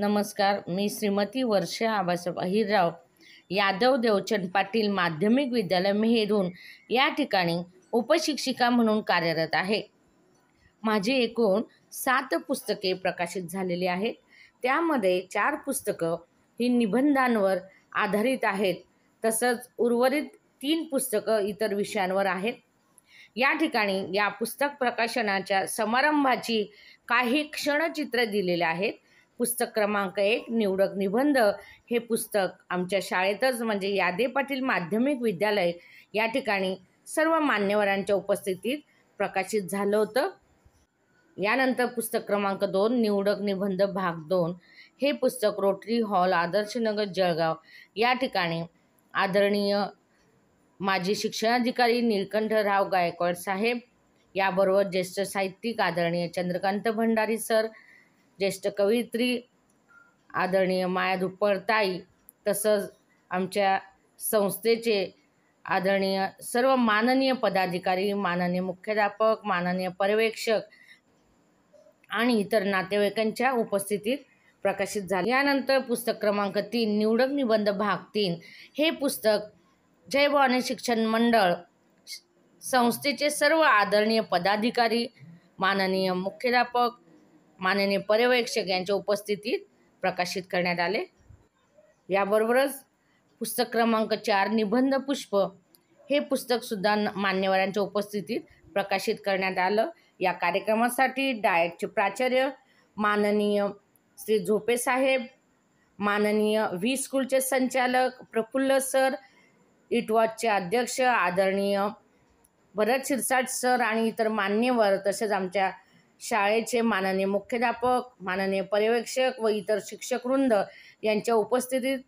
नमस्कार मी श्रीमती वर्षा आबासाहेब अहिरराव यादव देवचंद पाटील माध्यमिक विद्यालय मेहरून या ठिकाणी उपशिक्षिका म्हणून कार्यरत आहे माझी एकूण सात पुस्तके प्रकाशित झालेली आहेत त्यामध्ये चार पुस्तकं ही निबंधांवर आधारित आहेत तसंच उर्वरित तीन पुस्तकं इतर विषयांवर आहेत या ठिकाणी या पुस्तक प्रकाशनाच्या समारंभाची काही क्षणचित्र दिलेले आहेत पुस्तक क्रमांक एक निवडक निबंध हे पुस्तक आमच्या शाळेतच म्हणजे यादे पाटील माध्यमिक विद्यालय या ठिकाणी सर्व मान्यवरांच्या उपस्थितीत प्रकाशित झालं होतं यानंतर पुस्तक क्रमांक दोन निवडक निबंध भाग दोन हे पुस्तक रोटरी हॉल आदर्शनगर जळगाव या ठिकाणी आदरणीय माजी शिक्षणाधिकारी नीलकंठराव गायकवाड साहेब याबरोबर ज्येष्ठ साहित्यिक आदरणीय चंद्रकांत भंडारी सर ज्येष्ठ कवयित्री आदरणीय माया धुपळताई तसंच आमच्या संस्थेचे आदरणीय सर्व माननीय पदाधिकारी माननीय मुख्याध्यापक माननीय पर्यवेक्षक आणि इतर नातेवाईकांच्या उपस्थितीत प्रकाशित झाले यानंतर पुस्तक क्रमांक तीन निवडक निबंध भाग तीन हे पुस्तक जयभवानी शिक्षण मंडळ संस्थेचे सर्व आदरणीय पदाधिकारी माननीय मुख्याध्यापक माननीय पर्यवेक्षक यांच्या उपस्थितीत प्रकाशित करण्यात आले याबरोबरच पुस्तक क्रमांक चार निबंध पुष्प हे पुस्तकसुद्धा मान्यवरांच्या उपस्थितीत प्रकाशित करण्यात आलं या कार्यक्रमासाठी डायटचे प्राचार्य माननीय श्री झोपे साहेब माननीय व्ही स्कूलचे संचालक प्रफुल्ल सर इटवॉचचे अध्यक्ष आदरणीय भरत शिरसाट सर आणि इतर मान्यवर तसेच आमच्या शाळेचे माननीय मुख्याध्यापक माननीय पर्यवेक्षक व इतर शिक्षकवृंद यांच्या उपस्थितीत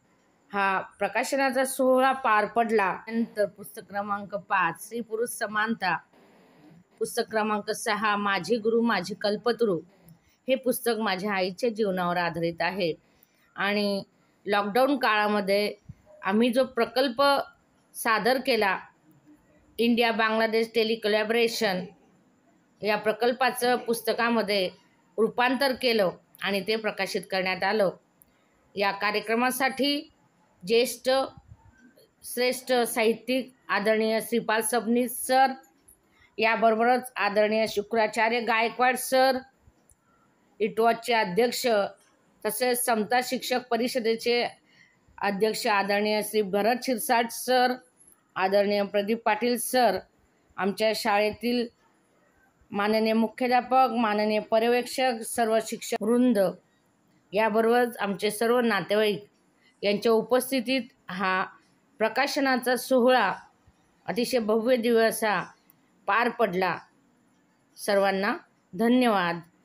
हा प्रकाशनाचा सोहळा पार पडला नंतर पुस्तक क्रमांक पाच श्री पुरुष समानता पुस्तक क्रमांक सहा माझी गुरु माझी कल्पतरू हे पुस्तक माझ्या आईच्या जीवनावर आधारित आहे आणि लॉकडाऊन काळामध्ये आम्ही जो प्रकल्प सादर केला इंडिया बांगलादेश टेली या प्रकल्पाचं पुस्तकामध्ये रूपांतर केलं आणि ते प्रकाशित करण्यात आलं या कार्यक्रमासाठी ज्येष्ठ श्रेष्ठ साहित्यिक आदरणीय श्रीपाल सबनीस सर याबरोबरच आदरणीय शुक्राचार्य गायकवाड सर इटवाचे अध्यक्ष तसेच समता शिक्षक परिषदेचे अध्यक्ष आदरणीय श्री भरत शिरसाट सर आदरणीय प्रदीप पाटील सर आमच्या शाळेतील माननीय मुख्याध्यापक माननीय पर्यवेक्षक सर्व शिक्षक वृंद याबरोबरच आमचे सर्व नातेवाईक यांच्या उपस्थितीत हा प्रकाशनाचा सोहळा अतिशय भव्य दिवसा पार पडला सर्वांना धन्यवाद